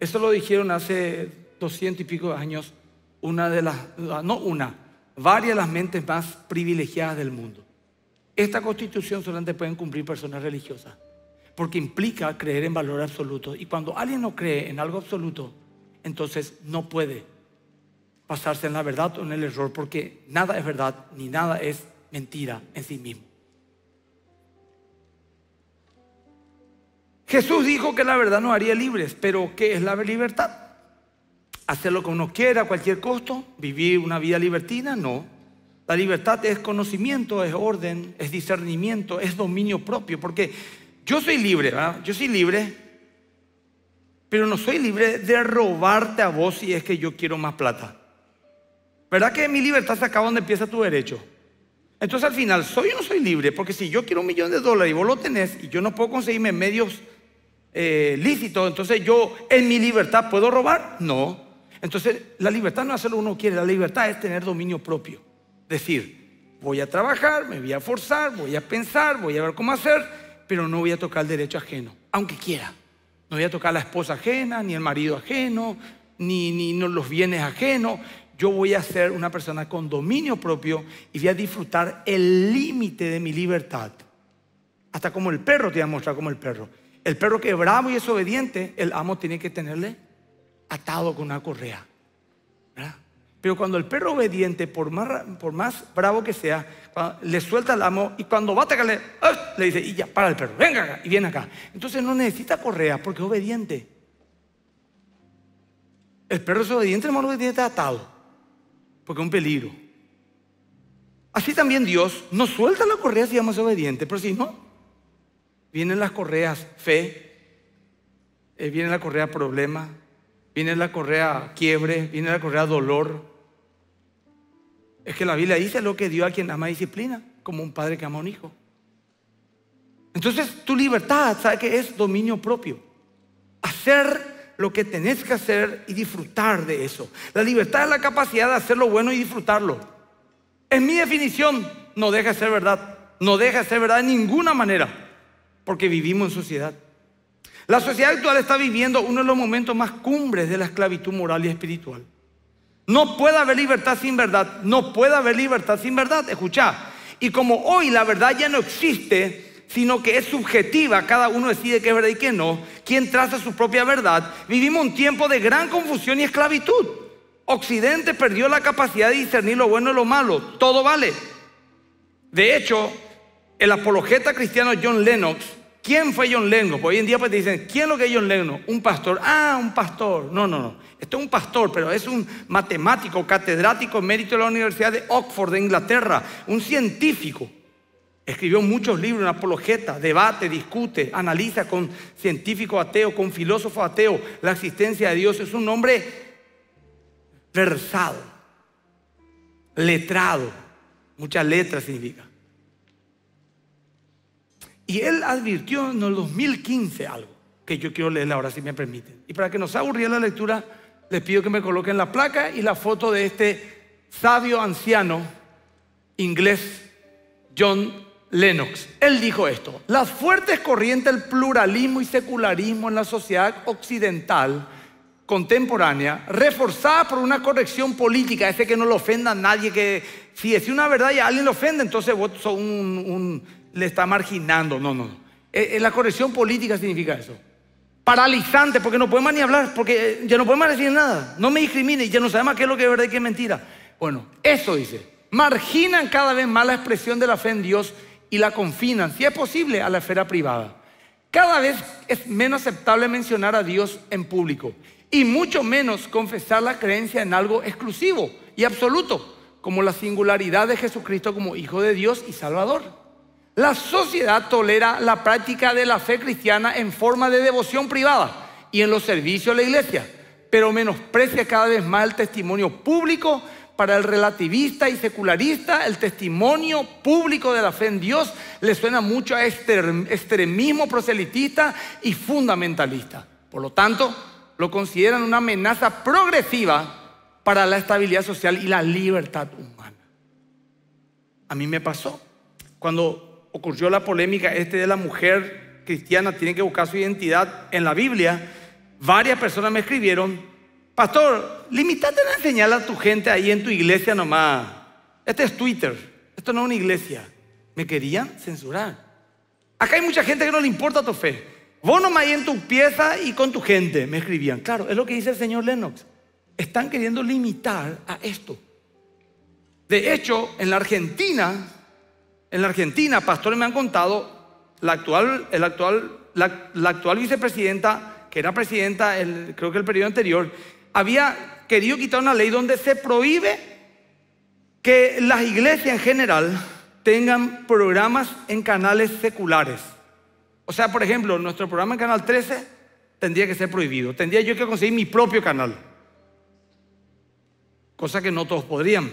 Esto lo dijeron hace doscientos y pico años una de las, no una, varias de las mentes más privilegiadas del mundo. Esta constitución solamente pueden cumplir personas religiosas, porque implica creer en valor absoluto. Y cuando alguien no cree en algo absoluto, entonces no puede basarse en la verdad o en el error, porque nada es verdad ni nada es mentira en sí mismo. Jesús dijo que la verdad nos haría libres, pero ¿qué es la libertad? ¿Hacer lo que uno quiera a cualquier costo? ¿Vivir una vida libertina? No. La libertad es conocimiento, es orden, es discernimiento, es dominio propio, porque yo soy libre, ¿verdad? Yo soy libre, pero no soy libre de robarte a vos si es que yo quiero más plata. ¿Verdad que mi libertad se acaba donde empieza tu derecho? Entonces al final, ¿soy o no soy libre? Porque si yo quiero un millón de dólares y vos lo tenés y yo no puedo conseguirme medios eh, lícitos, entonces yo en mi libertad puedo robar? No. Entonces la libertad no es hacer lo que uno quiere, la libertad es tener dominio propio decir, voy a trabajar, me voy a forzar, voy a pensar, voy a ver cómo hacer, pero no voy a tocar el derecho ajeno, aunque quiera. No voy a tocar la esposa ajena, ni el marido ajeno, ni, ni los bienes ajenos. Yo voy a ser una persona con dominio propio y voy a disfrutar el límite de mi libertad. Hasta como el perro, te voy a mostrar como el perro. El perro que es bravo y es obediente, el amo tiene que tenerle atado con una correa. Pero cuando el perro obediente, por más, por más bravo que sea, le suelta el amo y cuando va a atacarle, ¡ah! le dice, y ya, para el perro, venga acá, y viene acá. Entonces no necesita correa porque es obediente. El perro es obediente, hermano, obediente está atado, porque es un peligro. Así también Dios no suelta la correa si vamos obediente, pero si no, vienen las correas fe, eh, viene la correa problema, viene la correa quiebre, viene la correa dolor, es que la Biblia dice lo que dio a quien ama disciplina, como un padre que ama a un hijo. Entonces tu libertad, sabe qué es? Dominio propio. Hacer lo que tenés que hacer y disfrutar de eso. La libertad es la capacidad de hacer lo bueno y disfrutarlo. en mi definición. No deja de ser verdad. No deja de ser verdad de ninguna manera. Porque vivimos en sociedad. La sociedad actual está viviendo uno de los momentos más cumbres de la esclavitud moral y espiritual. No puede haber libertad sin verdad. No puede haber libertad sin verdad. Escucha. Y como hoy la verdad ya no existe, sino que es subjetiva, cada uno decide qué es verdad y qué no, quién traza su propia verdad, vivimos un tiempo de gran confusión y esclavitud. Occidente perdió la capacidad de discernir lo bueno y lo malo, todo vale. De hecho, el apologeta cristiano John Lennox, ¿quién fue John Lennox? Pues hoy en día pues dicen, ¿quién es lo que es John Lennox? Un pastor, ah, un pastor, no, no, no. Esto es un pastor, pero es un matemático, catedrático, mérito de la Universidad de Oxford, de Inglaterra, un científico. Escribió muchos libros en apologeta, debate, discute, analiza con científico ateo, con filósofo ateo, la existencia de Dios. Es un hombre versado, letrado, muchas letras significa. Y él advirtió en el 2015 algo que yo quiero leer ahora, si me permiten. Y para que nos aburría la lectura, les pido que me coloquen la placa y la foto de este sabio anciano inglés John Lennox. Él dijo esto, las fuertes corrientes del pluralismo y secularismo en la sociedad occidental contemporánea, reforzada por una corrección política, ese que no lo ofenda a nadie, que si es una verdad y alguien lo ofende, entonces vos un, le está marginando. No, no, no. Eh, eh, la corrección política significa eso paralizante, porque no podemos ni hablar, porque eh, ya no podemos decir nada. No me discrimine, ya no sabemos qué es lo que es verdad y qué es mentira. Bueno, eso dice. Marginan cada vez más la expresión de la fe en Dios y la confinan, si es posible, a la esfera privada. Cada vez es menos aceptable mencionar a Dios en público y mucho menos confesar la creencia en algo exclusivo y absoluto, como la singularidad de Jesucristo como Hijo de Dios y Salvador. La sociedad tolera la práctica de la fe cristiana en forma de devoción privada y en los servicios de la iglesia, pero menosprecia cada vez más el testimonio público para el relativista y secularista, el testimonio público de la fe en Dios le suena mucho a extremismo proselitista y fundamentalista. Por lo tanto, lo consideran una amenaza progresiva para la estabilidad social y la libertad humana. A mí me pasó cuando ocurrió la polémica este de la mujer cristiana, tiene que buscar su identidad en la Biblia, varias personas me escribieron, pastor, limítate a enseñar a tu gente ahí en tu iglesia nomás. Este es Twitter, esto no es una iglesia. Me querían censurar. Acá hay mucha gente que no le importa tu fe. Vos nomás ahí en tu pieza y con tu gente, me escribían. Claro, es lo que dice el señor Lennox. Están queriendo limitar a esto. De hecho, en la Argentina en la Argentina, pastores me han contado, la actual, el actual, vicepresidenta, que era presidenta, creo que el periodo anterior, había querido quitar una ley donde se prohíbe que las iglesias en general tengan programas en canales seculares. O sea, por ejemplo, nuestro programa en Canal 13 tendría que ser prohibido. Tendría yo que conseguir mi propio canal. Cosa que no todos podrían.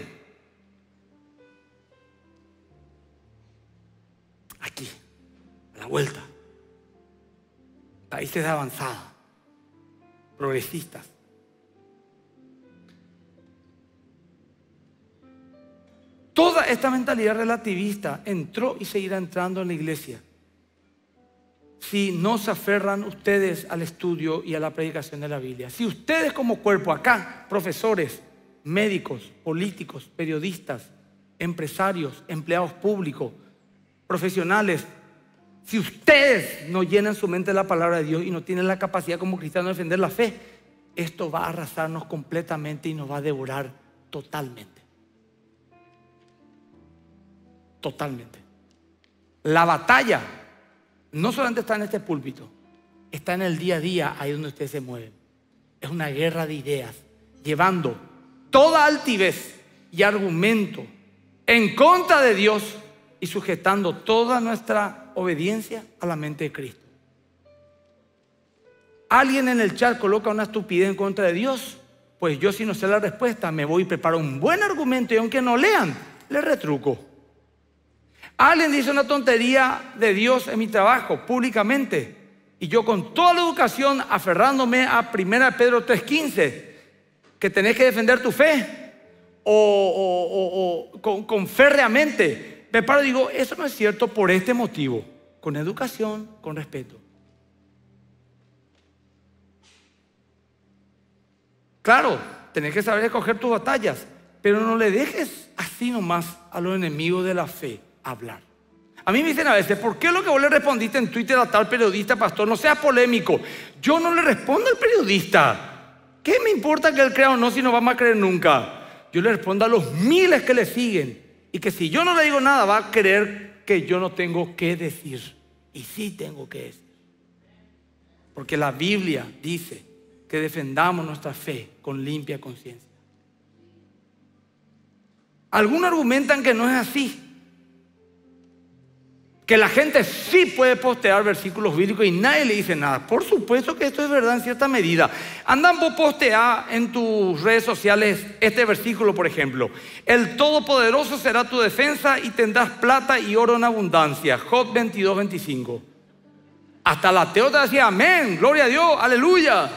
la vuelta. Países avanzados, progresistas. Toda esta mentalidad relativista entró y seguirá entrando en la iglesia si no se aferran ustedes al estudio y a la predicación de la Biblia. Si ustedes como cuerpo acá, profesores, médicos, políticos, periodistas, empresarios, empleados públicos, profesionales si ustedes no llenan su mente la palabra de Dios y no tienen la capacidad como cristianos de defender la fe, esto va a arrasarnos completamente y nos va a devorar totalmente. Totalmente. La batalla no solamente está en este púlpito, está en el día a día ahí donde ustedes se mueven. Es una guerra de ideas, llevando toda altivez y argumento en contra de Dios y sujetando toda nuestra obediencia a la mente de Cristo. Alguien en el chat coloca una estupidez en contra de Dios, pues yo si no sé la respuesta me voy y preparo un buen argumento y aunque no lean, le retruco. Alguien dice una tontería de Dios en mi trabajo públicamente y yo con toda la educación aferrándome a 1 Pedro 3:15, que tenés que defender tu fe o, con, con férreamente me paro digo, eso no es cierto por este motivo, con educación, con respeto. Claro, tenés que saber escoger tus batallas, pero no le dejes así nomás a los enemigos de la fe hablar. A mí me dicen a veces, ¿por qué lo que vos le respondiste en Twitter a tal periodista, pastor? No seas polémico. Yo no le respondo al periodista. ¿Qué me importa que él crea o no si no vamos a creer nunca? Yo le respondo a los miles que le siguen y que si yo no le digo nada, va a creer que yo no tengo que decir. Y sí tengo que decir. Porque la Biblia dice que defendamos nuestra fe con limpia conciencia. Algunos argumentan que no es así, que la gente sí puede postear versículos bíblicos y nadie le dice nada. Por supuesto que esto es verdad en cierta medida. Andan vos postea en tus redes sociales este versículo, por ejemplo. El Todopoderoso será tu defensa y tendrás plata y oro en abundancia. Job 22, 25. Hasta la teotra decía, amén, gloria a Dios, aleluya.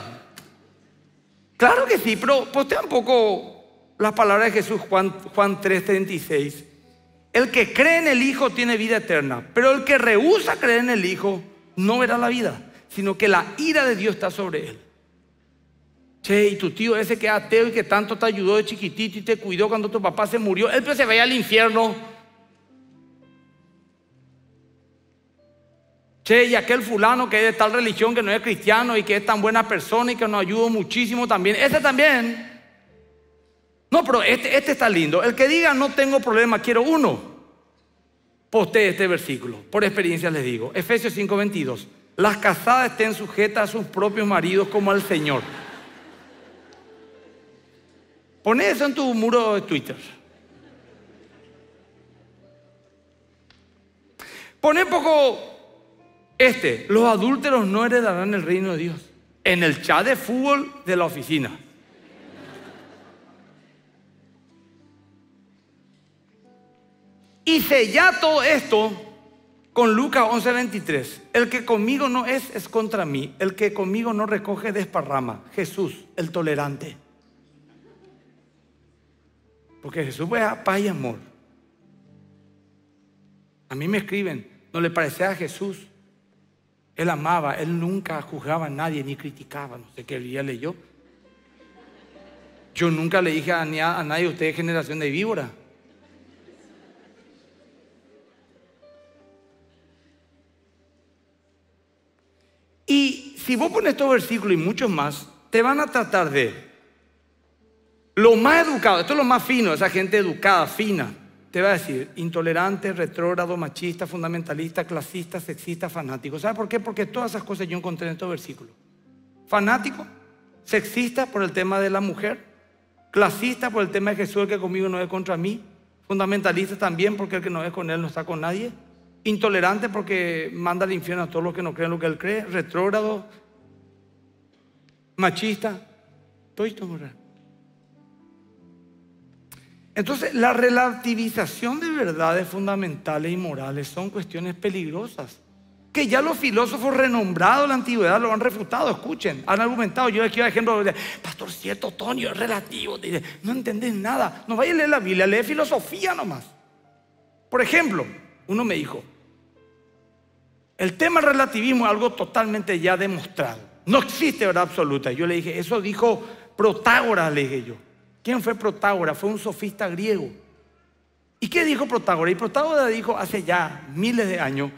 Claro que sí, pero postea un poco las palabras de Jesús, Juan, Juan 3, 36. El que cree en el Hijo tiene vida eterna, pero el que rehúsa creer en el Hijo no verá la vida, sino que la ira de Dios está sobre él. Che, y tu tío ese que es ateo y que tanto te ayudó de chiquitito y te cuidó cuando tu papá se murió, él pues se vaya al infierno. Che, y aquel fulano que es de tal religión que no es cristiano y que es tan buena persona y que nos ayudó muchísimo también, ese también no, pero este, este, está lindo. El que diga, no tengo problema, quiero uno. Postee este versículo. Por experiencia les digo. Efesios 5:22. Las casadas estén sujetas a sus propios maridos como al Señor. Poné eso en tu muro de Twitter. Poné un poco este. Los adúlteros no heredarán el reino de Dios. En el chat de fútbol de la oficina. Y ya todo esto con Lucas 11:23. El que conmigo no es, es contra mí. El que conmigo no recoge, desparrama. Jesús, el tolerante. Porque Jesús fue a paz y amor. A mí me escriben, no le parecía a Jesús. Él amaba, él nunca juzgaba a nadie ni criticaba. No sé qué día leyó. Yo nunca le dije a, a nadie, ustedes generación de víbora. Y si vos pones estos versículos y muchos más, te van a tratar de lo más educado, esto es lo más fino, esa gente educada, fina, te va a decir intolerante, retrógrado, machista, fundamentalista, clasista, sexista, fanático. ¿Sabes por qué? Porque todas esas cosas yo encontré en estos versículos. Fanático, sexista por el tema de la mujer, clasista por el tema de Jesús, el que conmigo no es contra mí, fundamentalista también porque el que no es con él no está con nadie intolerante porque manda al infierno a todos los que no creen lo que él cree, retrógrado, machista, todo esto moral. Entonces, la relativización de verdades fundamentales y morales son cuestiones peligrosas, que ya los filósofos renombrados de la antigüedad lo han refutado, escuchen, han argumentado, yo aquí ejemplo, pastor cierto, Tonio, es relativo, no entendés nada, no vayas a leer la Biblia, lee filosofía nomás. Por ejemplo, uno me dijo, el tema del relativismo es algo totalmente ya demostrado. No existe verdad absoluta. Yo le dije, eso dijo Protágoras, le dije yo. ¿Quién fue Protágora? Fue un sofista griego. ¿Y qué dijo Protágoras? Y Protágora dijo hace ya miles de años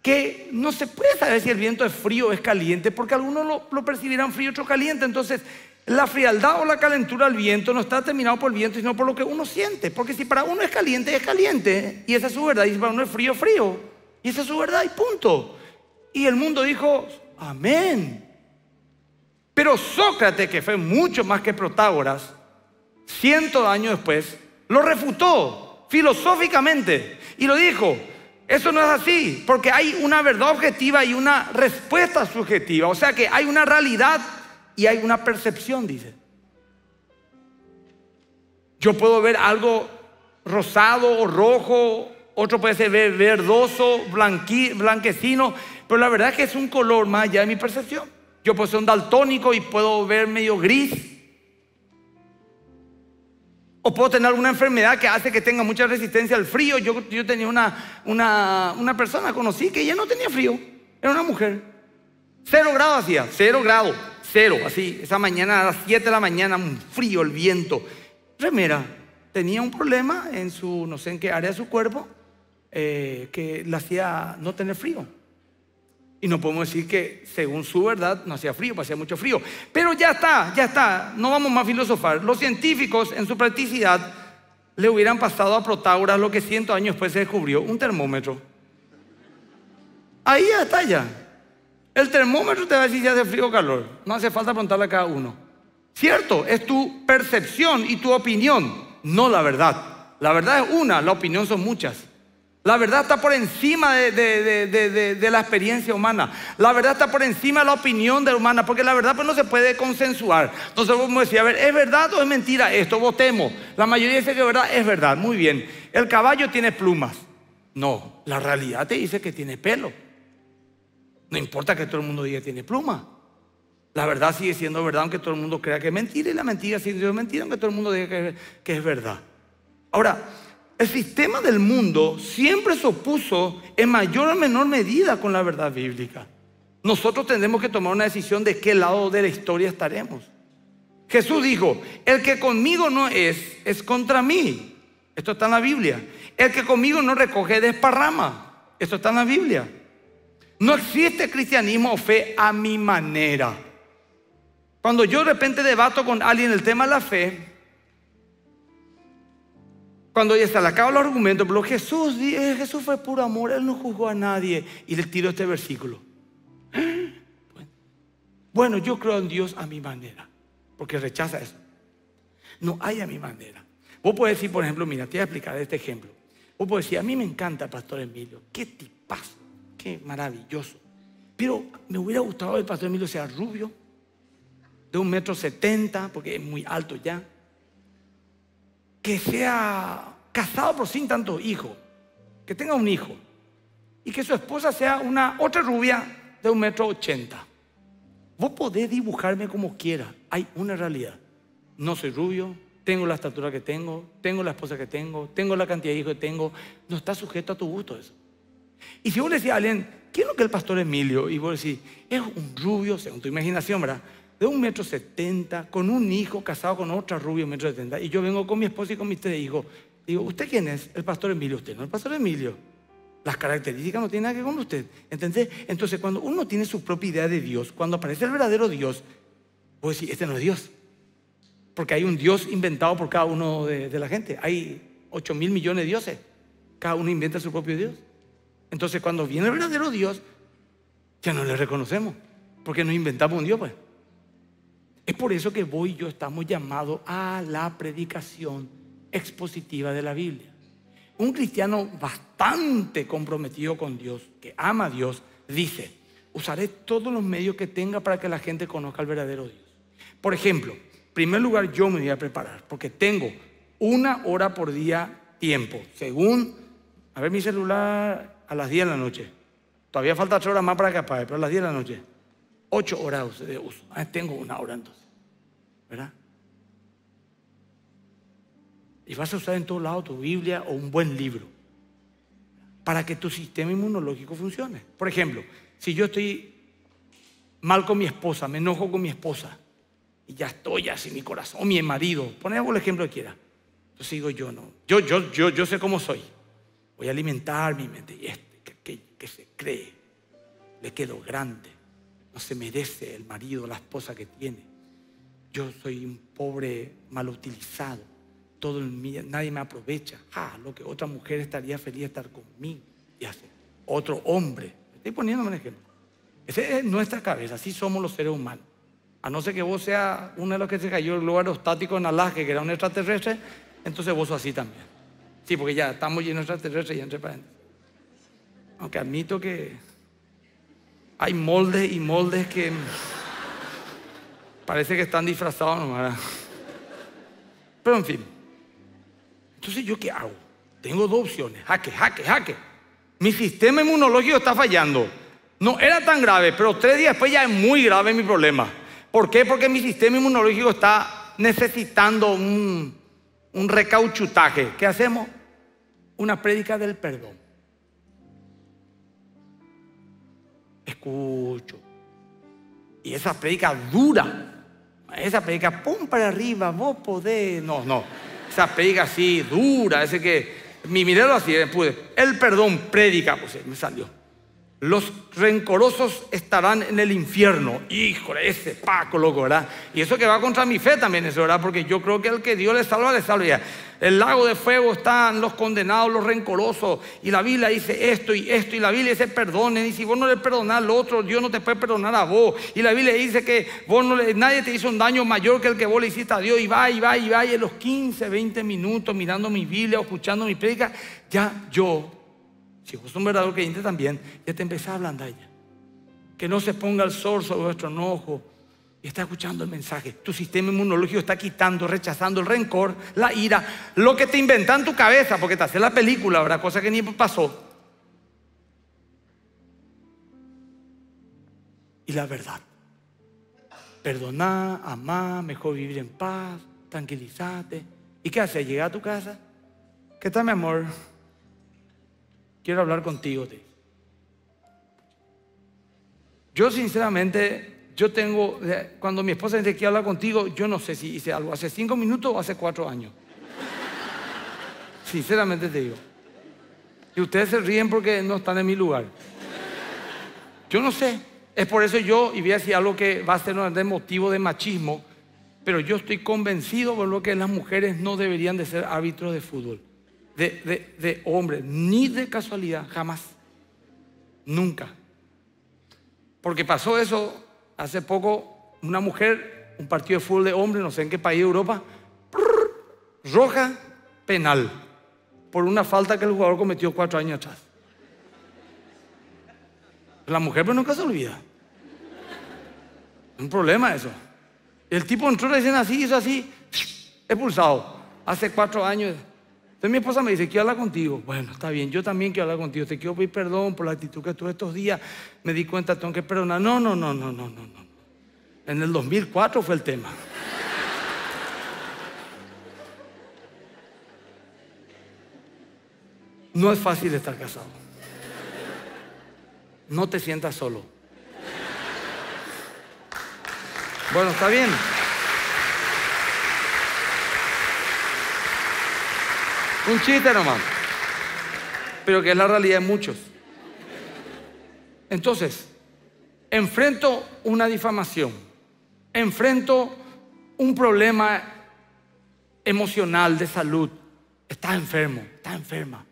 que no se puede saber si el viento es frío o es caliente, porque algunos lo, percibirán frío, otros caliente. Entonces, la frialdad o la calentura del viento no está determinado por el viento, sino por lo que uno siente. Porque si para uno es caliente, es caliente. Y esa es su verdad. Y para uno es frío, frío. Y esa es su verdad y punto. Y el mundo dijo, amén. Pero Sócrates, que fue mucho más que Protágoras, cientos de años después, lo refutó filosóficamente y lo dijo, eso no es así, porque hay una verdad objetiva y una respuesta subjetiva. O sea que hay una realidad y hay una percepción, dice. Yo puedo ver algo rosado o rojo otro puede ser verdoso, blanquecino, pero la verdad es que es un color más allá de mi percepción. Yo puedo ser un daltónico y puedo ver medio gris. O puedo tener alguna enfermedad que hace que tenga mucha resistencia al frío. Yo, yo tenía una, una, una persona, conocí que ya no tenía frío, era una mujer. Cero grado hacía, cero grado, cero, así. Esa mañana a las 7 de la mañana, un frío, el viento. Remera, tenía un problema en su, no sé en qué área de su cuerpo, eh, que le hacía no tener frío. Y no podemos decir que según su verdad no hacía frío, pues hacía mucho frío. Pero ya está, ya está, no vamos más a filosofar. Los científicos en su practicidad le hubieran pasado a Protágoras lo que cientos años después se descubrió, un termómetro. Ahí ya está ya. El termómetro te va a decir si hace frío o calor. No hace falta preguntarle a cada uno. Cierto, es tu percepción y tu opinión, no la verdad. La verdad es una, la opinión son muchas. La verdad está por encima de, la experiencia humana. La verdad está por encima de la opinión de la humana, porque la verdad pues, no se puede consensuar. Entonces vos a decir, a ver, ¿es verdad o es mentira esto? Votemos. La mayoría dice que es verdad, es verdad. Muy bien. ¿El caballo tiene plumas? No, la realidad te dice que tiene pelo. No importa que todo el mundo diga que tiene plumas. La verdad sigue siendo verdad aunque todo el mundo crea que es mentira y la mentira sigue siendo mentira aunque todo el mundo diga que, que es verdad. Ahora, el sistema del mundo siempre se opuso en mayor o menor medida con la verdad bíblica. Nosotros tendremos que tomar una decisión de qué lado de la historia estaremos. Jesús dijo, el que conmigo no es, es contra mí. Esto está en la Biblia. El que conmigo no recoge, desparrama. Esto está en la Biblia. No existe cristianismo o fe a mi manera. Cuando yo de repente debato con alguien el tema de la fe, cuando ya está, le acabo el argumento, pero Jesús, eh, Jesús fue puro amor, Él no juzgó a nadie. Y le tiró este versículo. <gasps> Bueno, yo creo en Dios a mi manera, porque rechaza eso. No hay a mi manera. Vos podés decir, por ejemplo, mira, te voy a explicar este ejemplo. Vos podés decir, a mí me encanta el Pastor Emilio, qué tipazo, qué maravilloso. Pero me hubiera gustado que el Pastor Emilio sea rubio, de un metro setenta, porque es muy alto ya que sea casado por sin tanto hijo, que tenga un hijo y que su esposa sea una otra rubia de un metro ochenta. Vos podés dibujarme como quieras, hay una realidad. No soy rubio, tengo la estatura que tengo, tengo la esposa que tengo, tengo la cantidad de hijos que tengo, no está sujeto a tu gusto eso. Y si vos le decís a alguien, ¿quién es lo que el pastor Emilio? Y vos decís, es un rubio, según tu imaginación, ¿verdad? de un metro setenta, con un hijo casado con otra rubia, un metro setenta, y yo vengo con mi esposa y con mis tres hijos. Digo, ¿usted quién es? El pastor Emilio, usted no el pastor Emilio. Las características no tienen nada que ver con usted. ¿Entendés? Entonces, cuando uno tiene su propia idea de Dios, cuando aparece el verdadero Dios, pues sí, este no es Dios. Porque hay un Dios inventado por cada uno de, la gente. Hay ocho mil millones de dioses. Cada uno inventa su propio Dios. Entonces, cuando viene el verdadero Dios, ya no le reconocemos. Porque nos inventamos un Dios, pues. Es por eso que voy y yo estamos llamados a la predicación expositiva de la Biblia. Un cristiano bastante comprometido con Dios, que ama a Dios, dice, usaré todos los medios que tenga para que la gente conozca al verdadero Dios. Por ejemplo, en primer lugar yo me voy a preparar, porque tengo una hora por día tiempo, según, a ver mi celular, a las 10 de la noche. Todavía falta tres horas más para que apague, pero a las 10 de la noche ocho horas de uso. Ah, tengo una hora entonces, ¿verdad? Y vas a usar en todos lados tu Biblia o un buen libro para que tu sistema inmunológico funcione. Por ejemplo, si yo estoy mal con mi esposa, me enojo con mi esposa y ya estoy así mi corazón, mi marido, ponemos el ejemplo que quiera. Entonces digo yo, no, yo, yo, yo, yo sé cómo soy. Voy a alimentar mi mente y este que se cree, le quedo grande se merece el marido, la esposa que tiene. Yo soy un pobre mal utilizado. Todo el nadie me aprovecha. Ah, lo que otra mujer estaría feliz de estar conmigo. Y así otro hombre. Estoy poniéndome un ejemplo. Esa es nuestra cabeza, así somos los seres humanos. A no ser que vos seas uno de los que se cayó el globo aerostático en Alaska, que era un extraterrestre, entonces vos sos así también. Sí, porque ya estamos en de extraterrestres y entre paréntesis. Aunque admito que hay moldes y moldes que parece que están disfrazados nomás. Pero en fin. Entonces, ¿yo qué hago? Tengo dos opciones. Jaque, jaque, jaque. Mi sistema inmunológico está fallando. No era tan grave, pero tres días después ya es muy grave mi problema. ¿Por qué? Porque mi sistema inmunológico está necesitando un, un recauchutaje. ¿Qué hacemos? Una prédica del perdón. escucho. Y esa predica dura. Esa predica, pum para arriba, vos podés. No, no. Esa predica así, dura. Ese que, mi miré así, eh, pude. El perdón predica, pues eh, me salió. Los rencorosos estarán en el infierno. Híjole, ese Paco, loco, ¿verdad? Y eso que va contra mi fe también, eso, ¿verdad? Porque yo creo que el que Dios le salva, le salva. El lago de fuego están los condenados, los rencorosos. Y la Biblia dice esto y esto. Y la Biblia dice perdonen. Y si vos no le perdonás al otro, Dios no te puede perdonar a vos. Y la Biblia dice que vos no nadie te hizo un daño mayor que el que vos le hiciste a Dios. Y va, y va, y va. Y en los 15, 20 minutos mirando mi Biblia o escuchando mi predica, ya yo si sos un verdadero creyente también, ya te empezás a ablandar ya. Que no se ponga el sol sobre vuestro enojo y está escuchando el mensaje. Tu sistema inmunológico está quitando, rechazando el rencor, la ira, lo que te inventa en tu cabeza, porque te hace la película, ¿verdad? Cosa que ni pasó. Y la verdad. Perdoná, amá, mejor vivir en paz, tranquilízate. ¿Y qué haces? Llega a tu casa. ¿Qué tal, mi amor? quiero hablar contigo. Yo sinceramente, yo tengo, cuando mi esposa dice que habla contigo, yo no sé si hice algo hace cinco minutos o hace cuatro años. Sinceramente te digo. Y ustedes se ríen porque no están en mi lugar. Yo no sé. Es por eso yo, y voy a decir algo que va a ser un motivo de machismo, pero yo estoy convencido por lo que las mujeres no deberían de ser árbitros de fútbol de, de, de hombre, ni de casualidad, jamás, nunca. Porque pasó eso hace poco, una mujer, un partido de fútbol de hombre, no sé en qué país de Europa, roja, penal, por una falta que el jugador cometió cuatro años atrás. La mujer pues nunca se olvida. Un problema eso. El tipo entró dicen así, hizo así, expulsado. Hace cuatro años. Entonces mi esposa me dice, quiero hablar contigo. Bueno, está bien, yo también quiero hablar contigo. Te quiero pedir perdón por la actitud que tuve estos días. Me di cuenta, tengo que perdonar. No, no, no, no, no, no. no. En el 2004 fue el tema. No es fácil estar casado. No te sientas solo. Bueno, está bien. Un chiste nomás. Pero que es la realidad de muchos. Entonces, enfrento una difamación, enfrento un problema emocional de salud. Estás enfermo, estás enferma.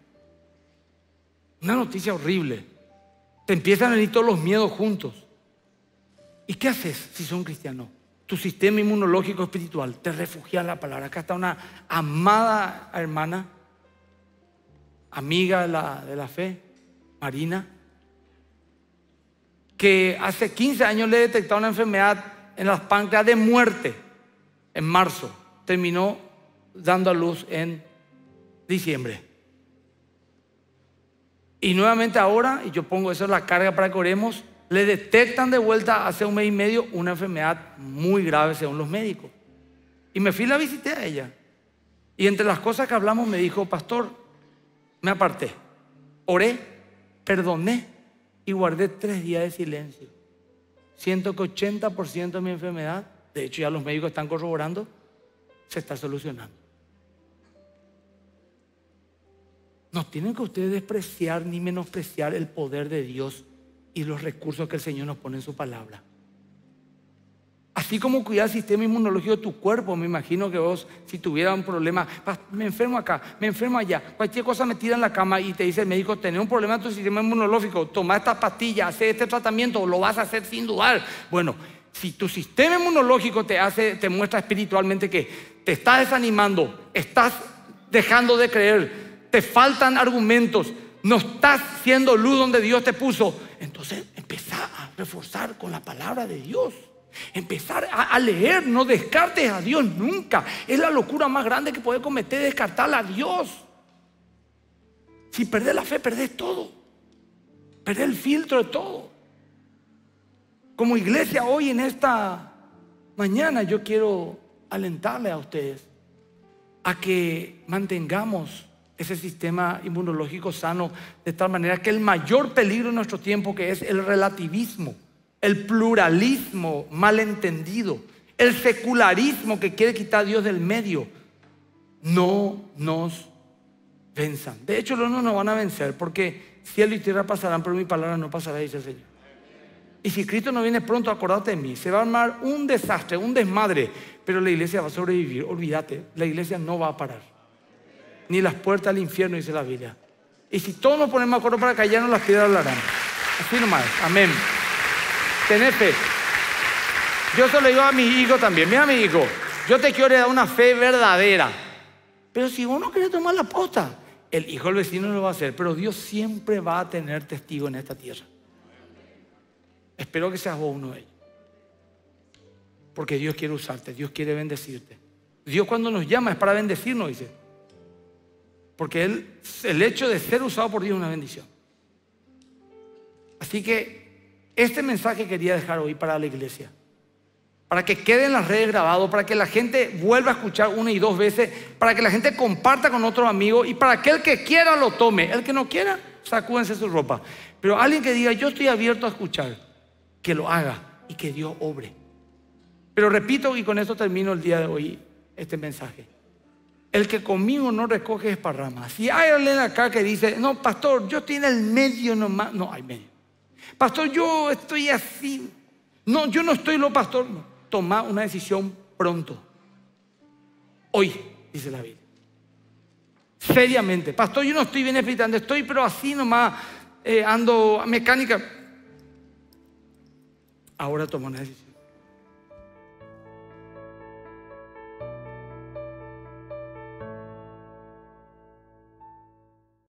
Una noticia horrible. Te empiezan a venir todos los miedos juntos. ¿Y qué haces si son cristianos? Tu sistema inmunológico espiritual te refugia en la palabra. Acá está una amada hermana amiga de la, de la fe, Marina, que hace 15 años le detectaron una enfermedad en las páncreas de muerte en marzo. Terminó dando a luz en diciembre. Y nuevamente ahora, y yo pongo eso en la carga para que oremos, le detectan de vuelta hace un mes y medio una enfermedad muy grave según los médicos. Y me fui y la visité a ella. Y entre las cosas que hablamos me dijo, pastor, me aparté, oré, perdoné y guardé tres días de silencio. Siento que 80% de mi enfermedad, de hecho ya los médicos están corroborando, se está solucionando. No tienen que ustedes despreciar ni menospreciar el poder de Dios y los recursos que el Señor nos pone en su palabra. Así como cuidar el sistema inmunológico de tu cuerpo, me imagino que vos, si tuvieras un problema, me enfermo acá, me enfermo allá, cualquier cosa me tira en la cama y te dice el médico, tenés un problema en tu sistema inmunológico, toma esta pastilla, hace este tratamiento, lo vas a hacer sin dudar. Bueno, si tu sistema inmunológico te hace, te muestra espiritualmente que te estás desanimando, estás dejando de creer, te faltan argumentos, no estás siendo luz donde Dios te puso, entonces empieza a reforzar con la palabra de Dios. Empezar a, leer, no descartes a Dios nunca. Es la locura más grande que puede cometer descartar a Dios. Si perdés la fe, perdés todo. Perdés el filtro de todo. Como iglesia hoy en esta mañana yo quiero alentarle a ustedes a que mantengamos ese sistema inmunológico sano de tal manera que el mayor peligro en nuestro tiempo que es el relativismo el pluralismo malentendido, el secularismo que quiere quitar a Dios del medio, no nos venzan. De hecho, los no nos van a vencer porque cielo y tierra pasarán, pero mi palabra no pasará, dice el Señor. Y si Cristo no viene pronto, acordate de mí. Se va a armar un desastre, un desmadre, pero la iglesia va a sobrevivir. Olvídate, la iglesia no va a parar. Ni las puertas al infierno, dice la Biblia. Y si todos nos ponemos a acuerdo para callarnos, las piedras hablarán. Así más. Amén tener fe. Yo se lo digo a mi hijo también. Mira, mi hijo, yo te quiero dar una fe verdadera. Pero si uno quiere tomar la posta, el hijo del vecino lo va a hacer. Pero Dios siempre va a tener testigo en esta tierra. Espero que seas uno de ellos. Porque Dios quiere usarte, Dios quiere bendecirte. Dios cuando nos llama es para bendecirnos, dice. Porque el hecho de ser usado por Dios es una bendición. Así que este mensaje quería dejar hoy para la iglesia. Para que quede en las redes grabado, para que la gente vuelva a escuchar una y dos veces, para que la gente comparta con otro amigo y para que el que quiera lo tome. El que no quiera, sacúdense su ropa. Pero alguien que diga, yo estoy abierto a escuchar, que lo haga y que Dios obre. Pero repito, y con esto termino el día de hoy este mensaje. El que conmigo no recoge es Si hay alguien acá que dice, no, pastor, yo tengo el medio nomás. No, hay medio pastor, yo estoy así. No, yo no estoy lo pastor. Toma una decisión pronto. Hoy, dice la Biblia. Seriamente. Pastor, yo no estoy bien estoy pero así nomás eh, ando mecánica. Ahora toma una decisión.